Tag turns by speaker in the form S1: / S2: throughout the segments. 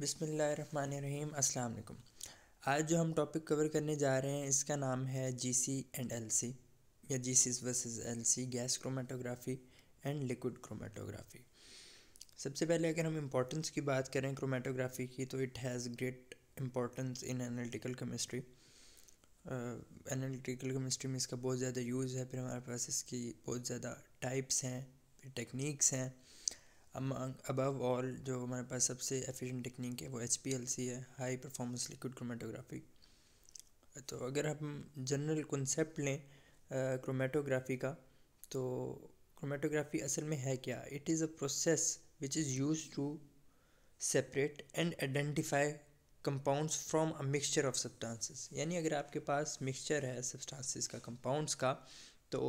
S1: बिसमीम अल्लाम आज जो हम टॉपिक कवर करने जा रहे हैं इसका नाम है G C and L C या G C versus L C gas chromatography and liquid chromatography सबसे पहले अगर हम इम्पोर्टेंस की बात करें क्रोमेटोग्राफी की तो it has great importance in analytical chemistry analytical chemistry में इसका बहुत ज़्यादा यूज़ है फिर हमारे पास इसकी बहुत ज़्यादा टाइप्स हैं फिर टेक्निक्स हैं अबव ऑल जो हमारे पास सबसे एफिशिएंट टेक्निक है वो एच है हाई परफॉर्मेंस लिक्विड क्रोमेटोग्राफी तो अगर हम जनरल कॉन्सेप्ट लें क्रोमेटोग्राफी का तो क्रोमेटोग्राफी असल में है क्या it is a process which is use to separate and identify compounds from a mixture of substances यानी अगर आपके पास मिक्सचर है सब्सटेंसेस का कंपाउंड्स का तो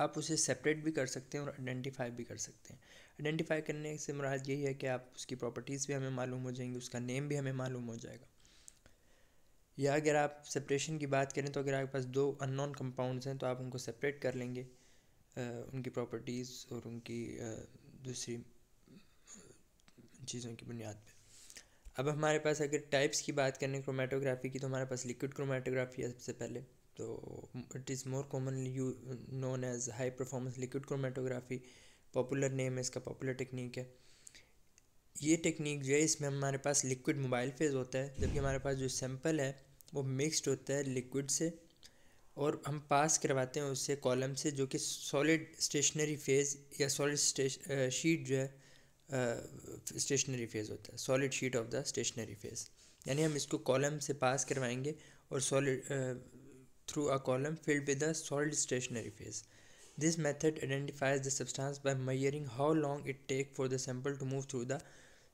S1: आप उसे सेपरेट भी कर सकते हैं और आइडेंटिफाई भी कर सकते हैं आइडेंटिफाई करने से मुराद यही है कि आप उसकी प्रॉपर्टीज़ भी हमें मालूम हो जाएंगी उसका नेम भी हमें मालूम हो जाएगा या अगर आप सेपरेशन की बात करें तो अगर आपके पास दो अननोन कंपाउंड्स हैं तो आप उनको सेपरेट कर लेंगे आ, उनकी प्रॉपर्टीज़ और उनकी दूसरी चीज़ों की बुनियाद पर अब हमारे पास अगर टाइप्स की बात करें क्रोमेटोग्राफी की तो हमारे पास लिक्विड क्रोमेटोग्राफी है सबसे पहले तो it is more commonly you known as high performance liquid chromatography popular name है इसका पॉपुलर टेक्निक है ये टेक्निक जो है इसमें हमारे पास लिक्विड मोबाइल फेज़ होता है जबकि हमारे पास जो सैम्पल है वो मिक्सड होता है लिक्विड से और हम पास करवाते हैं उससे कॉलम से जो कि सॉलिड स्टेशनरी फेज़ या सॉलिड शीट जो है स्टेशनरी फेज़ होता है solid sheet of the stationary phase यानी हम इसको कॉलम से पास करवाएंगे और solid through a column filled with a solid stationary phase. This method identifies the substance by measuring how long it take for the sample to move through the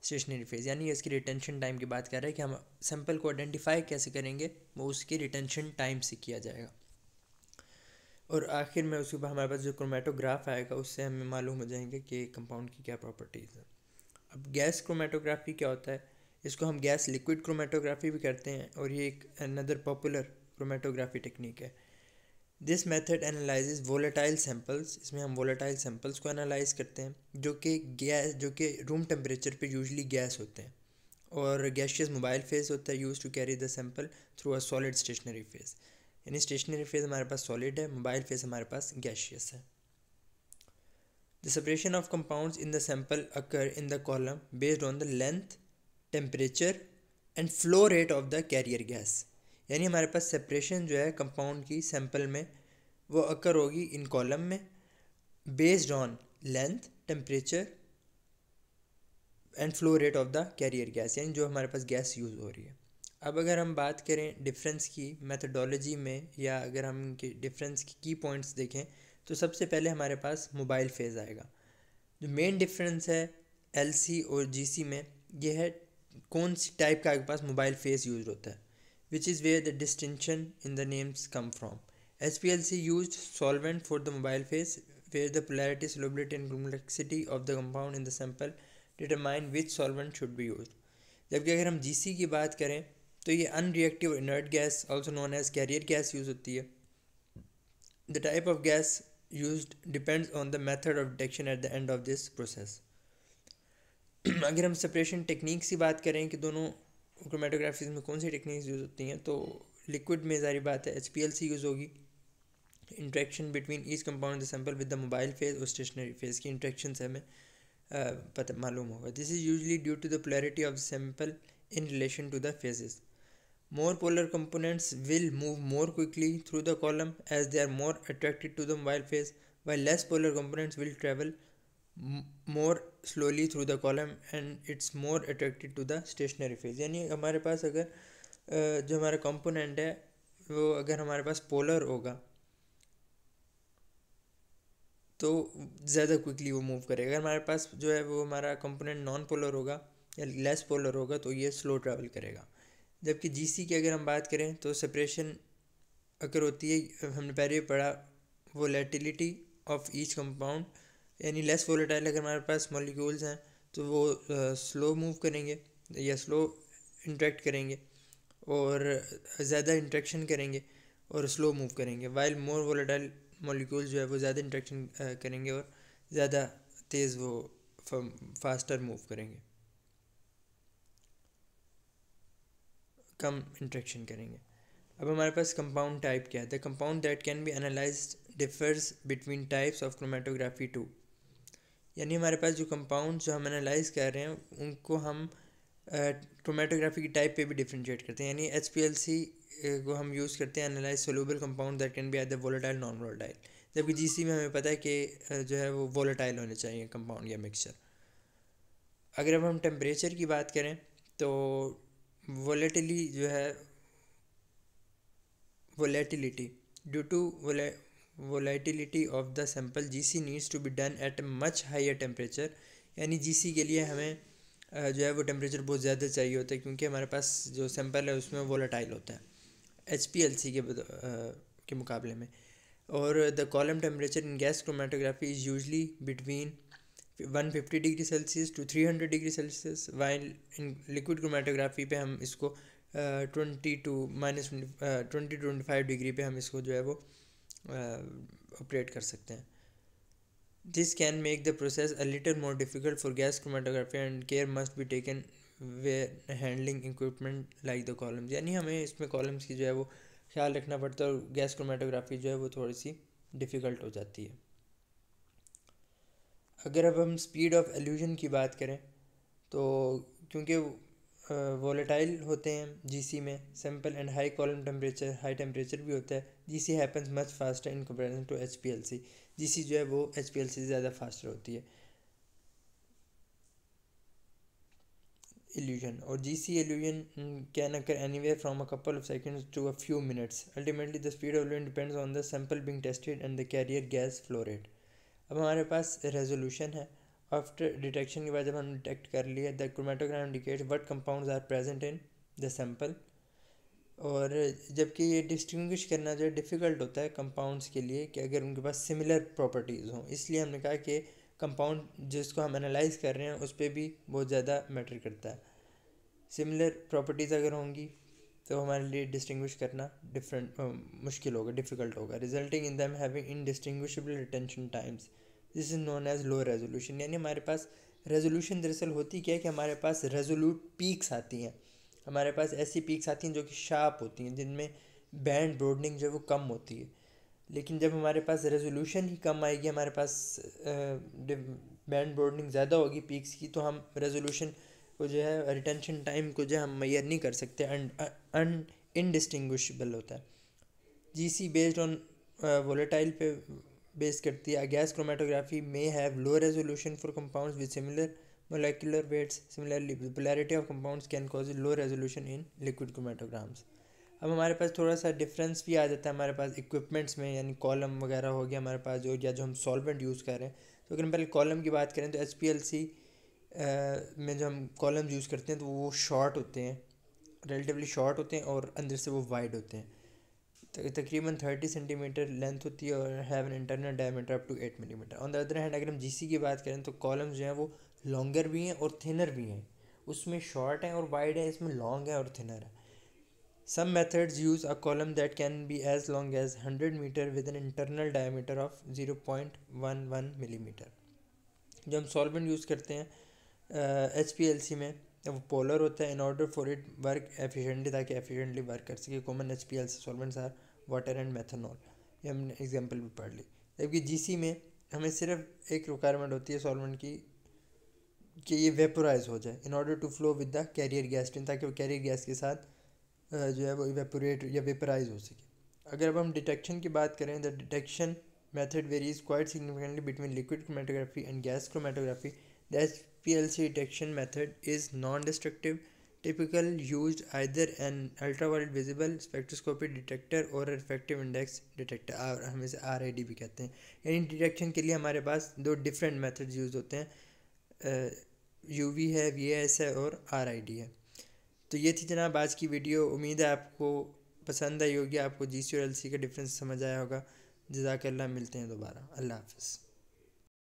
S1: stationary phase यानी इसकी retention time की बात कर रहे हैं कि हम sample को आइडेंटिफाई कैसे करेंगे वो उसकी रिटेंशन टाइम से किया जाएगा और आखिर में उसके बाद हमारे पास जो क्रोमेटोग्राफ आएगा उससे हमें मालूम हो जाएंगे कि कंपाउंड की क्या प्रॉपर्टीज़ हैं अब गैस क्रोमेटोग्राफी क्या होता है इसको हम गैस लिक्विड क्रोमेटोग्राफी भी करते हैं और ये एक अनदर पॉपुलर क्रोमेटोग्राफी टेक्निक है this method analyse volatile samples इसमें हम वोलेटाइल सैम्पल्स को एनालाइज करते हैं जो कि गैस जो कि रूम टेम्परेचर पर यूजली गैस होते हैं और गैशियस मोबाइल फेज होता है use to carry the sample through a solid stationary phase यानी स्टेशनरी फेज हमारे पास सॉलिड है मोबाइल फेज हमारे पास गैशियस है the separation of compounds in the sample occur in the column based on the length temperature and flow rate of the carrier gas यानी हमारे पास separation जो है कंपाउंड की सैंपल में वो अक्कर होगी इन कॉलम में based on length temperature and flow rate of the carrier gas यानी जो हमारे पास गैस यूज़ हो रही है अब अगर हम बात करें डिफरेंस की मेथडोलॉजी में या अगर हम इनके डिफरेंस की की पॉइंट्स देखें तो सबसे पहले हमारे पास मोबाइल फेज़ आएगा जो मेन डिफरेंस है एल और जी में यह है कौन सी टाइप का आपके पास मोबाइल फेज़ यूज होता है which is where the distinction in the names come from. SPLC used solvent for the mobile phase where the polarity, solubility and complexity of the compound in the sample determine which solvent should be used. जबकि अगर हम GC की बात करें तो ये unreactive inert gas also known as carrier gas use होती है the type of gas use depends on the method of detection at the end of this process अगर हम सेपरेशन टेक्निक की बात करें कि दोनों क्रोमेटोग्राफीज में कौन सी टेक्निक्स यूज़ होती हैं तो लिक्विड में जारी बात है H P L C use होगी interaction between each compound sample with the mobile phase और स्टेशनरी फेज की इंट्रैक्शन से हमें पता मालूम होगा this is usually due to the polarity of the sample in relation to the phases more polar components will move more quickly through the column as they are more attracted to the mobile phase while less polar components will travel more slowly through the column and it's more attracted to the stationary phase यानी हमारे पास अगर जो हमारा component है वो अगर हमारे पास polar होगा तो ज़्यादा क्विकली वो मूव करेगा अगर हमारे पास जो है वो हमारा कंपोनेंट नॉन पोलर होगा या लेस पोलर होगा तो ये स्लो ट्रैवल करेगा जबकि जीसी की अगर हम बात करें तो सेपरेशन अगर होती है हमने पहले पढ़ा वो लेटिलिटी ऑफ ईच कंपाउंड यानी लेस वोलेटाइल अगर हमारे पास मॉलिक्यूल्स हैं तो वो स्लो मूव करेंगे या स्लो इंट्रैक्ट करेंगे और ज़्यादा इंट्रैक्शन करेंगे और स्लो मूव करेंगे वाइल मोर वोलेटाइल मॉलिक्यूल जो है वो ज़्यादा इंट्रैक्शन करेंगे और ज़्यादा तेज़ वो फास्टर मूव करेंगे कम इंट्रैक्शन करेंगे अब हमारे पास कंपाउंड टाइप क्या है the compound that can be analyse differs between types of chromatography too यानी हमारे पास जो कंपाउंड जो हम एनालाइज कर रहे हैं उनको हम क्रोमेटोग्राफी की टाइप पे भी डिफ्रेंशिएट करते हैं यानी एच को हम यूज़ करते हैं analyse soluble compound that can be the volatile non volatile जबकि जीसी में हमें पता है कि जो है वो वोलेटाइल होने चाहिए कंपाउंड या मिक्सचर अगर अब हम टेम्परेचर की बात करें तो वोलेटिली जो है volatility due to volatility of the sample GC needs to be done at much higher temperature यानी जीसी के लिए हमें जो है वो टेम्परेचर बहुत ज़्यादा चाहिए होता है क्योंकि हमारे पास जो सैम्पल है उसमें वोलाटाइल होता है एच पी एल सी के आ, के मुकाबले में और the column temperature in gas chromatography is usually between fifty degree Celsius to three hundred degree Celsius while in liquid chromatography पे हम इसको twenty to minus twenty twenty five degree पे हम इसको जो है वो ऑपरेट कर सकते हैं this can make the process a little more difficult for gas chromatography and care must be taken way handling equipment like the columns यानी हमें इसमें कॉलम्स की जो है वो ख्याल रखना पड़ता है और गैस क्रोमेटोग्राफी जो है वो थोड़ी सी डिफ़िकल्ट हो जाती है अगर अब हम स्पीड ऑफ एल्यूजन की बात करें तो क्योंकि वॉलेटाइल होते हैं जीसी में simple and high column temperature high temperature भी होता है GC happens much faster in comparison to HPLC GC जो है वो एच एचपीएलसी ज़्यादा फास्टर होती है एल्यूजन और G C elution can occur any way from a couple of seconds to a few minutes ultimately the speed of elution depends on the sample being tested and the carrier gas flow rate अब हमारे पास resolution है after detection के बाद जब हमने detect कर लिया the chromatogram indicate what compound are present in the sample और जबकि ये डिस्टिंग्विश करना जो है डिफ़िकल्ट होता है कंपाउंड्स के लिए कि अगर उनके पास सिमिलर प्रॉपर्टीज़ हों इसलिए हमने कहा कि कंपाउंड जिसको हम एनालाइज कर रहे हैं उस पर भी बहुत ज़्यादा मैटर करता है सिमिलर प्रॉपर्टीज़ अगर होंगी तो हमारे लिए डिस्टिंग्विश करना डिफरेंट मुश्किल होगा डिफ़िकल्ट होगा resulting in them having in retention times this is known as low resolution यानी हमारे पास रेजोल्यूशन दरअसल होती क्या है कि हमारे पास रेजोल्यूट पीक्स आती हैं हमारे पास ऐसी पीक्स आती हैं जो कि शार्प होती हैं जिनमें बैंड ब्रॉडनिंग जो है वो कम होती है लेकिन जब हमारे पास रेजोल्यूशन ही कम आएगी हमारे पास बैंड ब्रॉडनिंग ज़्यादा होगी पीक्स की तो हम रेजोल्यूशन को जो है रिटेंशन टाइम को जो है हम मैयर नहीं कर सकते अन इनडिस्टिंगुशबल होता है G C based on volatile पे बेस करती है gas chromatography may have low resolution for compounds with similar molecular weights similarly polarity of compounds can cause low resolution in liquid chromatograms अब हमारे पास थोड़ा सा डिफरेंस भी आ जाता है हमारे पास इक्विपमेंट्स में यानी कॉलम वगैरह हो गया हमारे पास जो या जो हम सॉल्वेंट यूज़ कर रहे हैं तो अगर हम पहले कॉलम की बात करें तो एच पी एल सी में जो हम कॉलम यूज़ करते हैं तो वो शॉर्ट होते हैं रिलेटिवली शॉर्ट होते हैं और अंदर से वो वाइड होते हैं तकरीबन थर्टी सेंटीमीटर लेंथ होती है और have an internal diameter up to eight millimetre on the other hand अगर हम जीसी की बात करें तो कॉलम्स जो हैं वो लॉन्गर भी हैं और थिनर भी हैं उसमें शॉर्ट हैं और वाइड है इसमें लॉन्ग है और थिनर है some methods use a column that can be as long as hundred metre with an internal diameter of zero point one one millimetre जो हम सॉल्वेंट यूज़ करते हैं एच पी एल सी में वो पोलर होता है in order for it work efficiently ताकि efficiently work कर सके common H P L solvents are water and methanol ये हमने एग्जाम्पल भी पढ़ ली जबकि जी सी में हमें सिर्फ एक रिक्वायरमेंट होती है सॉल्वेंट की कि ये वेपोराइज हो जाए in order to flow with the carrier gas train ताकि वो कैरियर गैस के साथ जो है वो वेपोरेट या वेपराइज हो सके अगर अब हम डिटेक्शन की बात करें the detection method varies quite significantly between liquid chromatography and gas chromatography C detection detection method is non-destructive, typical used either an ultraviolet visible spectroscopic detector और रिफेक्टिव इंडेक्स डिटेक्टर और हम इसे आर भी कहते हैं यानी डिटेक्शन के लिए हमारे पास दो डिफरेंट मैथड यूज़ होते हैं यू वी है वी एस है और आर आई डी है तो ये थी जनाब आज की वीडियो उम्मीद है आपको पसंद आई होगी आपको जी सी और एल सी का डिफरेंस समझ आया होगा जजाकल्ला मिलते हैं दोबारा अल्लाह हाफिज़